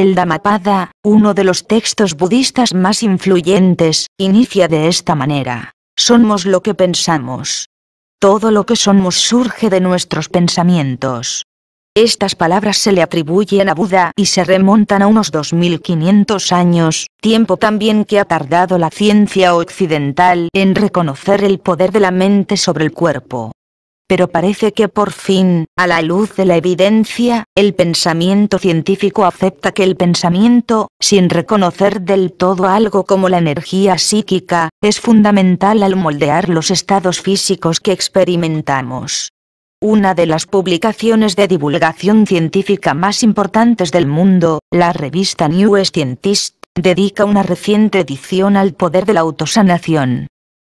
El Dhammapada, uno de los textos budistas más influyentes, inicia de esta manera. Somos lo que pensamos. Todo lo que somos surge de nuestros pensamientos. Estas palabras se le atribuyen a Buda y se remontan a unos 2500 años, tiempo también que ha tardado la ciencia occidental en reconocer el poder de la mente sobre el cuerpo pero parece que por fin, a la luz de la evidencia, el pensamiento científico acepta que el pensamiento, sin reconocer del todo algo como la energía psíquica, es fundamental al moldear los estados físicos que experimentamos. Una de las publicaciones de divulgación científica más importantes del mundo, la revista New Scientist, dedica una reciente edición al poder de la autosanación.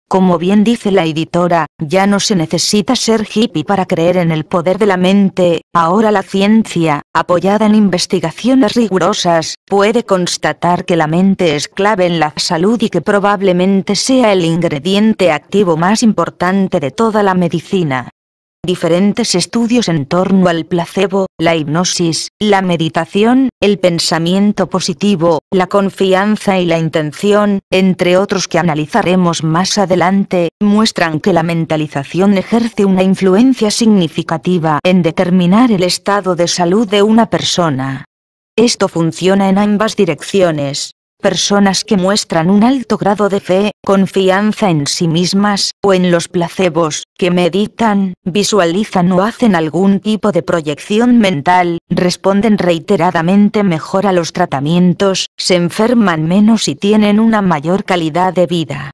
Como bien dice la editora, ya no se necesita ser hippie para creer en el poder de la mente, ahora la ciencia, apoyada en investigaciones rigurosas, puede constatar que la mente es clave en la salud y que probablemente sea el ingrediente activo más importante de toda la medicina diferentes estudios en torno al placebo, la hipnosis, la meditación, el pensamiento positivo, la confianza y la intención, entre otros que analizaremos más adelante, muestran que la mentalización ejerce una influencia significativa en determinar el estado de salud de una persona. Esto funciona en ambas direcciones, personas que muestran un alto grado de fe, confianza en sí mismas, o en los placebos, que meditan, visualizan o hacen algún tipo de proyección mental, responden reiteradamente mejor a los tratamientos, se enferman menos y tienen una mayor calidad de vida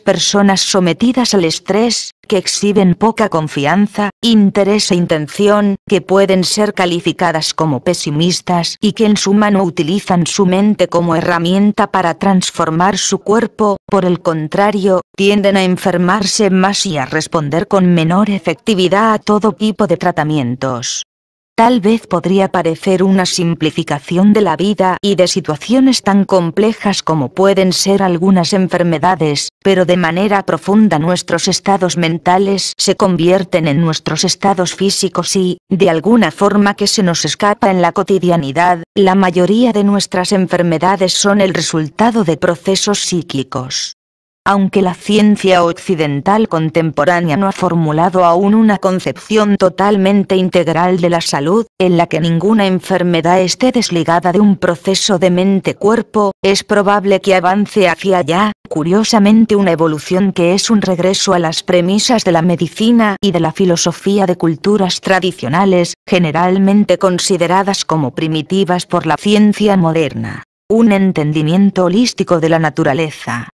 personas sometidas al estrés, que exhiben poca confianza, interés e intención, que pueden ser calificadas como pesimistas y que en su mano utilizan su mente como herramienta para transformar su cuerpo, por el contrario, tienden a enfermarse más y a responder con menor efectividad a todo tipo de tratamientos. Tal vez podría parecer una simplificación de la vida y de situaciones tan complejas como pueden ser algunas enfermedades, pero de manera profunda nuestros estados mentales se convierten en nuestros estados físicos y, de alguna forma que se nos escapa en la cotidianidad, la mayoría de nuestras enfermedades son el resultado de procesos psíquicos. Aunque la ciencia occidental contemporánea no ha formulado aún una concepción totalmente integral de la salud, en la que ninguna enfermedad esté desligada de un proceso de mente-cuerpo, es probable que avance hacia allá, curiosamente una evolución que es un regreso a las premisas de la medicina y de la filosofía de culturas tradicionales, generalmente consideradas como primitivas por la ciencia moderna un entendimiento holístico de la naturaleza,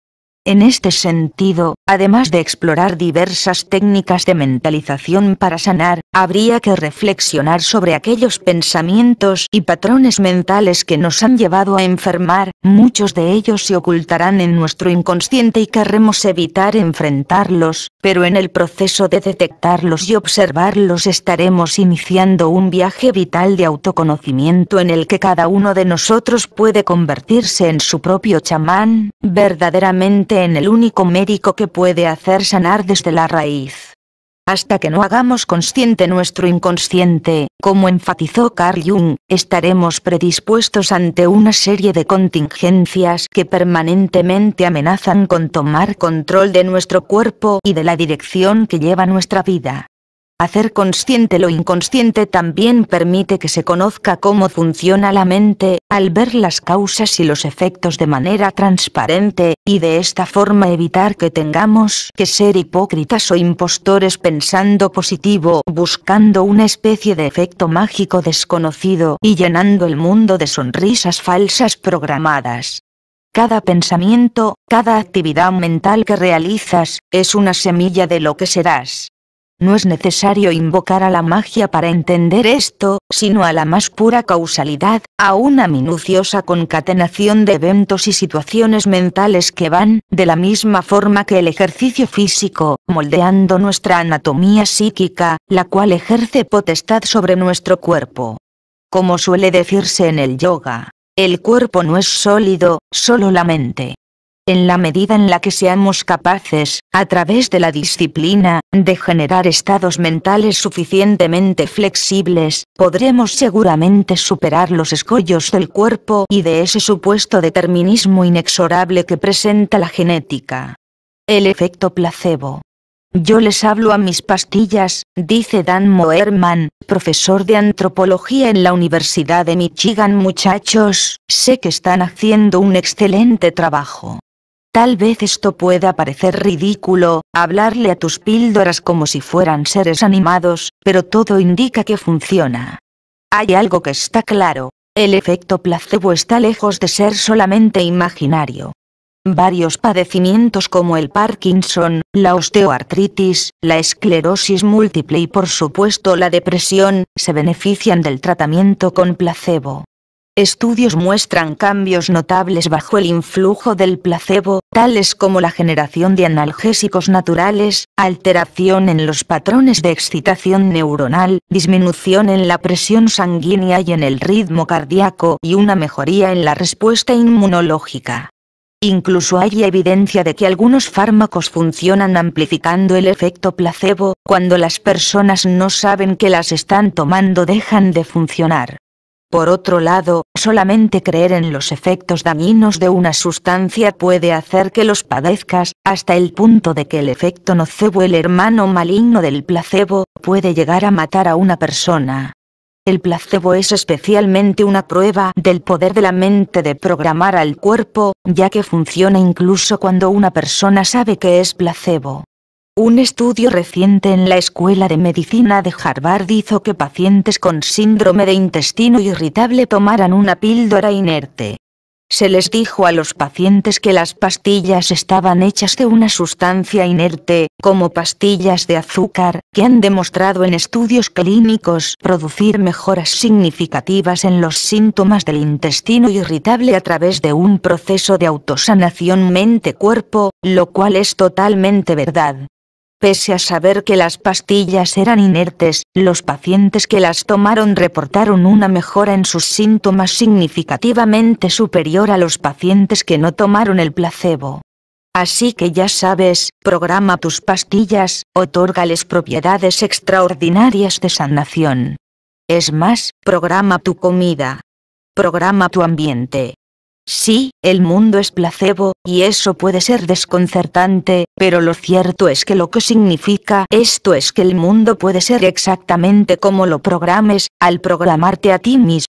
en este sentido, además de explorar diversas técnicas de mentalización para sanar, habría que reflexionar sobre aquellos pensamientos y patrones mentales que nos han llevado a enfermar, muchos de ellos se ocultarán en nuestro inconsciente y querremos evitar enfrentarlos, pero en el proceso de detectarlos y observarlos estaremos iniciando un viaje vital de autoconocimiento en el que cada uno de nosotros puede convertirse en su propio chamán, verdaderamente en el único médico que puede hacer sanar desde la raíz. Hasta que no hagamos consciente nuestro inconsciente, como enfatizó Carl Jung, estaremos predispuestos ante una serie de contingencias que permanentemente amenazan con tomar control de nuestro cuerpo y de la dirección que lleva nuestra vida. Hacer consciente lo inconsciente también permite que se conozca cómo funciona la mente, al ver las causas y los efectos de manera transparente, y de esta forma evitar que tengamos que ser hipócritas o impostores pensando positivo, buscando una especie de efecto mágico desconocido y llenando el mundo de sonrisas falsas programadas. Cada pensamiento, cada actividad mental que realizas, es una semilla de lo que serás. No es necesario invocar a la magia para entender esto, sino a la más pura causalidad, a una minuciosa concatenación de eventos y situaciones mentales que van, de la misma forma que el ejercicio físico, moldeando nuestra anatomía psíquica, la cual ejerce potestad sobre nuestro cuerpo. Como suele decirse en el yoga, el cuerpo no es sólido, solo la mente en la medida en la que seamos capaces, a través de la disciplina, de generar estados mentales suficientemente flexibles, podremos seguramente superar los escollos del cuerpo y de ese supuesto determinismo inexorable que presenta la genética. El efecto placebo. Yo les hablo a mis pastillas, dice Dan Moerman, profesor de antropología en la Universidad de Michigan. Muchachos, sé que están haciendo un excelente trabajo. Tal vez esto pueda parecer ridículo, hablarle a tus píldoras como si fueran seres animados, pero todo indica que funciona. Hay algo que está claro, el efecto placebo está lejos de ser solamente imaginario. Varios padecimientos como el Parkinson, la osteoartritis, la esclerosis múltiple y por supuesto la depresión, se benefician del tratamiento con placebo. Estudios muestran cambios notables bajo el influjo del placebo, tales como la generación de analgésicos naturales, alteración en los patrones de excitación neuronal, disminución en la presión sanguínea y en el ritmo cardíaco y una mejoría en la respuesta inmunológica. Incluso hay evidencia de que algunos fármacos funcionan amplificando el efecto placebo, cuando las personas no saben que las están tomando dejan de funcionar. Por otro lado, solamente creer en los efectos dañinos de una sustancia puede hacer que los padezcas, hasta el punto de que el efecto nocebo el hermano maligno del placebo, puede llegar a matar a una persona. El placebo es especialmente una prueba del poder de la mente de programar al cuerpo, ya que funciona incluso cuando una persona sabe que es placebo. Un estudio reciente en la Escuela de Medicina de Harvard hizo que pacientes con síndrome de intestino irritable tomaran una píldora inerte. Se les dijo a los pacientes que las pastillas estaban hechas de una sustancia inerte, como pastillas de azúcar, que han demostrado en estudios clínicos producir mejoras significativas en los síntomas del intestino irritable a través de un proceso de autosanación mente-cuerpo, lo cual es totalmente verdad Pese a saber que las pastillas eran inertes, los pacientes que las tomaron reportaron una mejora en sus síntomas significativamente superior a los pacientes que no tomaron el placebo. Así que ya sabes, programa tus pastillas, otórgales propiedades extraordinarias de sanación. Es más, programa tu comida. Programa tu ambiente. Sí, el mundo es placebo, y eso puede ser desconcertante, pero lo cierto es que lo que significa esto es que el mundo puede ser exactamente como lo programes, al programarte a ti mismo.